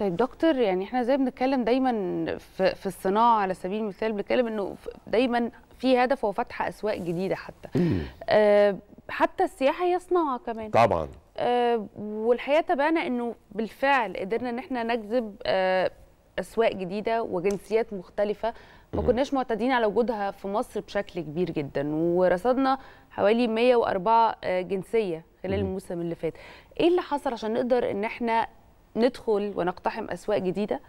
طيب دكتور يعني احنا زي بنتكلم دايما في, في الصناعه على سبيل المثال بنتكلم انه دايما في هدف هو فتح اسواق جديده حتى آه حتى السياحه هي صناعه كمان طبعا آه والحقيقه تبعنا انه بالفعل قدرنا ان احنا نجذب آه اسواق جديده وجنسيات مختلفه ما كناش معتادين على وجودها في مصر بشكل كبير جدا ورصدنا حوالي 104 آه، جنسيه خلال الموسم اللي فات ايه اللي حصل عشان نقدر ان احنا ندخل ونقتحم اسواق جديده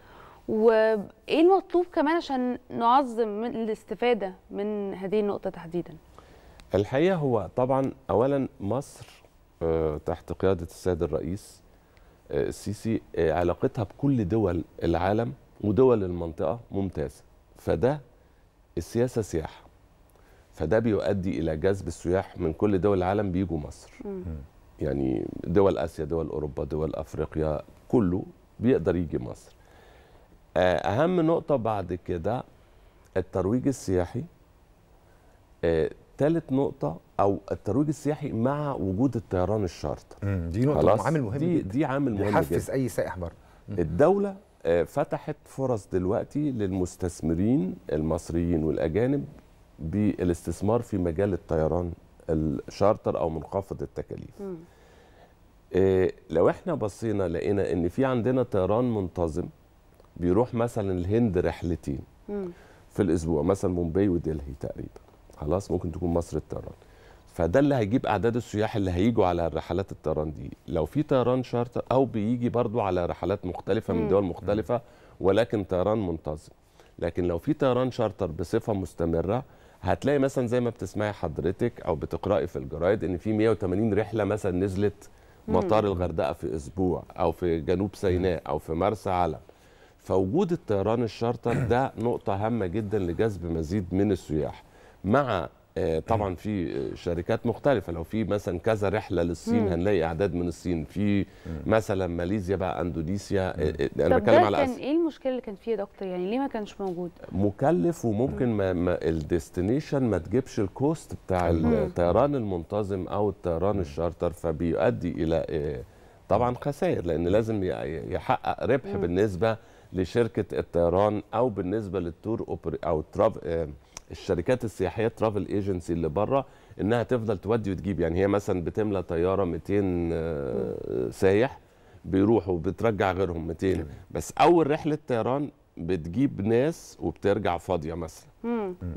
وايه المطلوب كمان عشان نعظم من الاستفاده من هذه النقطه تحديدا الحقيقه هو طبعا اولا مصر آه، تحت قياده السيد الرئيس آه، السيسي آه، علاقتها بكل دول العالم ودول المنطقه ممتازه فده السياسه سياحه فده بيؤدي الى جذب السياح من كل دول العالم بيجوا مصر يعني دول اسيا دول اوروبا دول افريقيا كله بيقدر يجي مصر آه، اهم نقطه بعد كده الترويج السياحي ثالث آه، نقطه او الترويج السياحي مع وجود الطيران الشرطه دي نقطه عامل مهم دي, دي عامل مهم يحفز اي سائح بره الدوله آه، فتحت فرص دلوقتي للمستثمرين المصريين والاجانب بالاستثمار في مجال الطيران الشارتر او منخفض التكاليف إيه لو احنا بصينا لقينا ان في عندنا طيران منتظم بيروح مثلا الهند رحلتين مم. في الاسبوع مثلا مومباي ودلهي تقريبا خلاص ممكن تكون مصر الطيران فده اللي هيجيب اعداد السياح اللي هيجوا على الرحلات الطيران دي لو في طيران شارتر او بيجي برضو على رحلات مختلفه من دول مختلفه ولكن طيران منتظم لكن لو في طيران شارتر بصفه مستمره هتلاقي مثلا زي ما بتسمعي حضرتك او بتقراي في الجرايد ان في 180 رحله مثلا نزلت مطار الغردقه في اسبوع او في جنوب سيناء او في مرسى علم فوجود الطيران الشارتر ده نقطه هامه جدا لجذب مزيد من السياح مع آه، طبعا في آه، شركات مختلفه لو في مثلا كذا رحله للصين مم. هنلاقي اعداد من الصين في مثلا ماليزيا بقى اندونيسيا آه، مم. انا بتكلم على كان ايه المشكله اللي كان فيها يا دكتور يعني ليه ما كانش موجود مكلف وممكن ما, ما الديستنيشن ما تجيبش الكوست بتاع الطيران المنتظم او الطيران الشارتر فبيؤدي الى طبعا خسائر لان لازم يحقق ربح مم. بالنسبه لشركه الطيران او بالنسبه للتور أوبر او تراف آه، الشركات السياحيه ترافل ايجنسي اللي بره انها تفضل تودي وتجيب يعني هي مثلا بتملى طياره 200 آه، سايح بيروحوا بترجع غيرهم 200 بس اول رحله طيران بتجيب ناس وبترجع فاضيه مثلا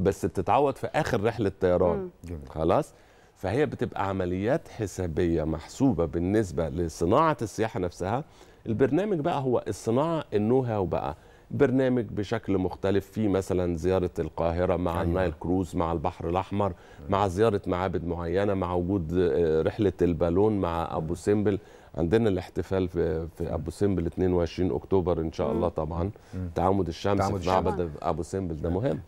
بس بتتعوض في اخر رحله طيران خلاص فهي بتبقى عمليات حسابيه محسوبه بالنسبه لصناعه السياحه نفسها البرنامج بقى هو الصناعه النوها بقى برنامج بشكل مختلف فيه مثلا زيارة القاهرة مع أيوة. النايل كروز مع البحر الأحمر أيوة. مع زيارة معابد معينة مع وجود آه، رحلة البالون مع أبو سمبل عندنا الاحتفال في, في أبو سمبل 22 أكتوبر إن شاء الله طبعا تعامد الشمس تعامد في معبد أبو سمبل ده مهم